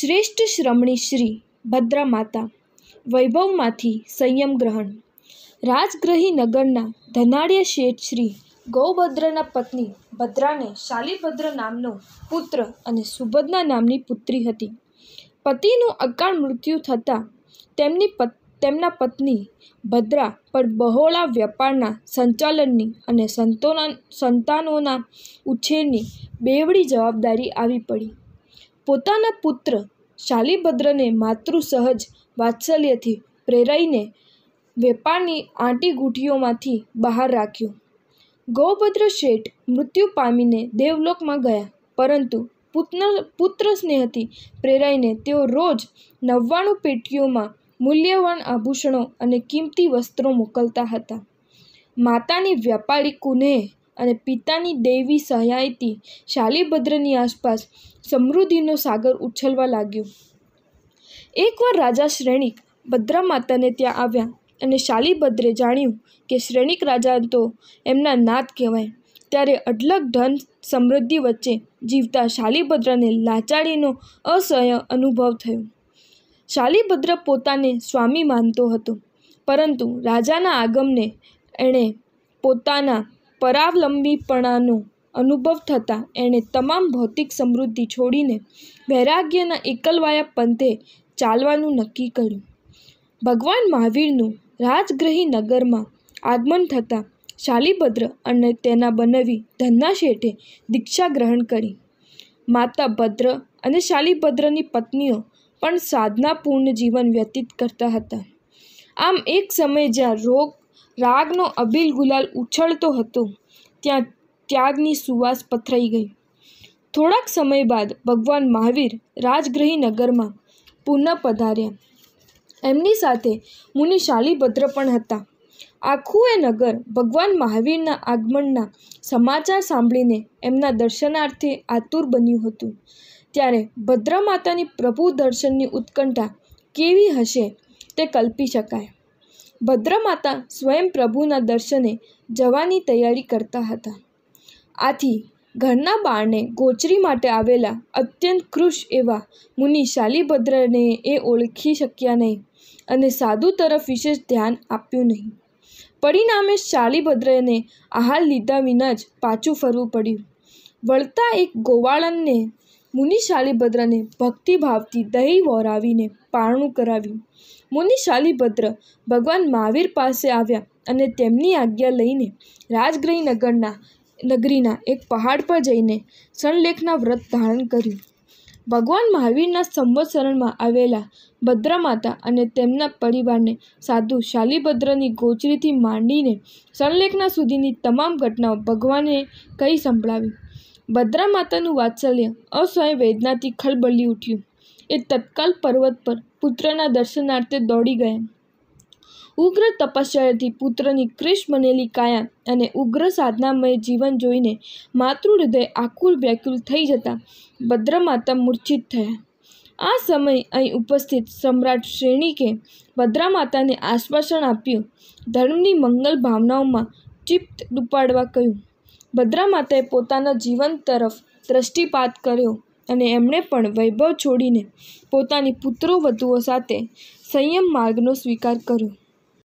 શ્રેષ્ઠ શ્રમણી શ્રી ભદ્રા માતા વૈભવમાંથી સંયમ ગ્રહણ રાજગ્રહી નગરના ધનાળ્ય શેઠ શ્રી ગૌભદ્રના પત્ની ભદ્રાને શાલિભદ્ર નામનો પુત્ર અને સુભદ્રા નામની પુત્રી હતી પતિનું અકાળ મૃત્યુ થતાં તેમની પત તેમના પત્ની ભદ્રા પર બહોળા વ્યાપારના સંચાલનની અને સંતોના સંતાનોના ઉછેરની બેવડી જવાબદારી આવી પડી પોતાના પુત્ર શાલિભદ્રને સહજ વાત્સલ્યથી પ્રેરાઈને વેપારની આંટીઘૂંટીઓમાંથી બહાર રાખ્યો ગૌભદ્ર શેઠ મૃત્યુ પામીને દેવલોકમાં ગયા પરંતુ પુત્ર પુત્ર સ્નેહથી પ્રેરાઈને તેઓ રોજ નવ્વાણું પેટીઓમાં મૂલ્યવાન આભૂષણો અને કિંમતી વસ્ત્રો મોકલતા હતા માતાની વ્યાપારી કુનેહ અને પિતાની દૈવી સહાયથી શાલિભદ્રની આસપાસ સમૃદ્ધિનો સાગર ઉછળવા લાગ્યો એકવાર રાજા શ્રેણિક ભદ્રા માતાને ત્યાં આવ્યા અને શાલિભદ્રે જાણ્યું કે શ્રેણિક રાજા તો એમના નાથ કહેવાય ત્યારે અઢળક ધન સમૃદ્ધિ વચ્ચે જીવતા શાલિભદ્રને લાચારીનો અસહ્ય અનુભવ થયો શાલિભદ્ર પોતાને સ્વામી માનતો હતો પરંતુ રાજાના આગમને એણે પોતાના પરાવલંબીપણાનો અનુભવ થતાં એણે તમામ ભૌતિક સમૃદ્ધિ છોડીને વૈરાગ્યના એકલવાયા પંથે ચાલવાનું નક્કી કર્યું ભગવાન મહાવીરનું રાજગ્રહી નગરમાં આગમન થતાં શાલિભદ્ર અને તેના બનેવી ધન્ના શેઠે દીક્ષા ગ્રહણ કરી માતા ભદ્ર અને શાલિભદ્રની પત્નીઓ પણ સાધનાપૂર્ણ જીવન વ્યતીત કરતા હતા આમ એક સમય જ્યાં રોગ રાગનો અભિલ ગુલાલ ઉછળતો હતો ત્યાં ત્યાગની સુવાસ પથરાઈ ગઈ થોડાક સમય બાદ ભગવાન મહાવીર રાજગ્રહી નગરમાં પુનઃ પધાર્યા એમની સાથે મુનિ શાલીભદ્ર પણ હતા આખું એ નગર ભગવાન મહાવીરના આગમનના સમાચાર સાંભળીને એમના દર્શનાર્થે આતુર બન્યું હતું ત્યારે ભદ્ર માતાની પ્રભુ દર્શનની ઉત્કંઠા કેવી હશે તે કલ્પી શકાય ભદ્રમાતા સ્વયં પ્રભુના દર્શને જવાની તૈયારી કરતા હતા આથી ઘરના બારણે ગોચરી માટે આવેલા અત્યંત કૃશ એવા મુનિ શાલિભદ્રને એ ઓળખી શક્યા નહીં અને સાધુ તરફ વિશેષ ધ્યાન આપ્યું નહીં પરિણામે શાલિભદ્રને આહાર લીધા વિના જ પાછું ફરવું પડ્યું વળતા એક ગોવાળનને મુનિ શાલિભદ્રને ભક્તિભાવથી દહીં વોરાવીને પારણું કરાવ્યું મુનિ શાલિભદ્ર ભગવાન મહાવીર પાસે આવ્યા અને તેમની આજ્ઞા લઈને રાજગ્રહી નગરના નગરીના એક પહાડ પર જઈને સનલેખના વ્રત ધારણ કર્યું ભગવાન મહાવીરના સંવત્સરણમાં આવેલા ભદ્રમાતા અને તેમના પરિવારને સાધુ શાલિભદ્રની ગોચરીથી માંડીને સનલેખના સુધીની તમામ ઘટનાઓ ભગવાને કહી સંભળાવી ભદ્રા માતાનું વાત્સલ્ય અસ્વય વેદનાથી ખલબલી ઉઠ્યું એ તત્કાલ પર્વત પર પુત્રના દર્શનાર્થે દોડી ગયા ઉગ્ર તપશ્ચર્યાથી પુત્રની ક્રિશ બનેલી કાયા અને ઉગ્ર સાધનામય જીવન જોઈને માતૃહૃદય આકુલ વ્યાકુલ થઈ જતાં ભદ્રમાતા મૂર્છિત થયા આ સમય અહીં ઉપસ્થિત સમ્રાટ શ્રેણીકે ભદ્રામાતાને આશ્વાસન આપ્યું ધર્મની મંગલ ભાવનાઓમાં ચિપ્ત ડુપાડવા કહ્યું ભદ્રા માતાએ પોતાના જીવન તરફ દ્રષ્ટિપાત કર્યો અને એમણે પણ વૈભવ છોડીને પોતાની પુત્રો વધુઓ સાથે સંયમ માર્ગનો સ્વીકાર કર્યો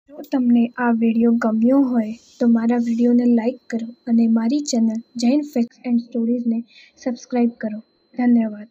જો તમને આ વિડીયો ગમ્યો હોય તો મારા વિડીયોને લાઇક કરો અને મારી ચેનલ જૈન ફેક્સ એન્ડ સ્ટોરીઝને સબસ્ક્રાઈબ કરો ધન્યવાદ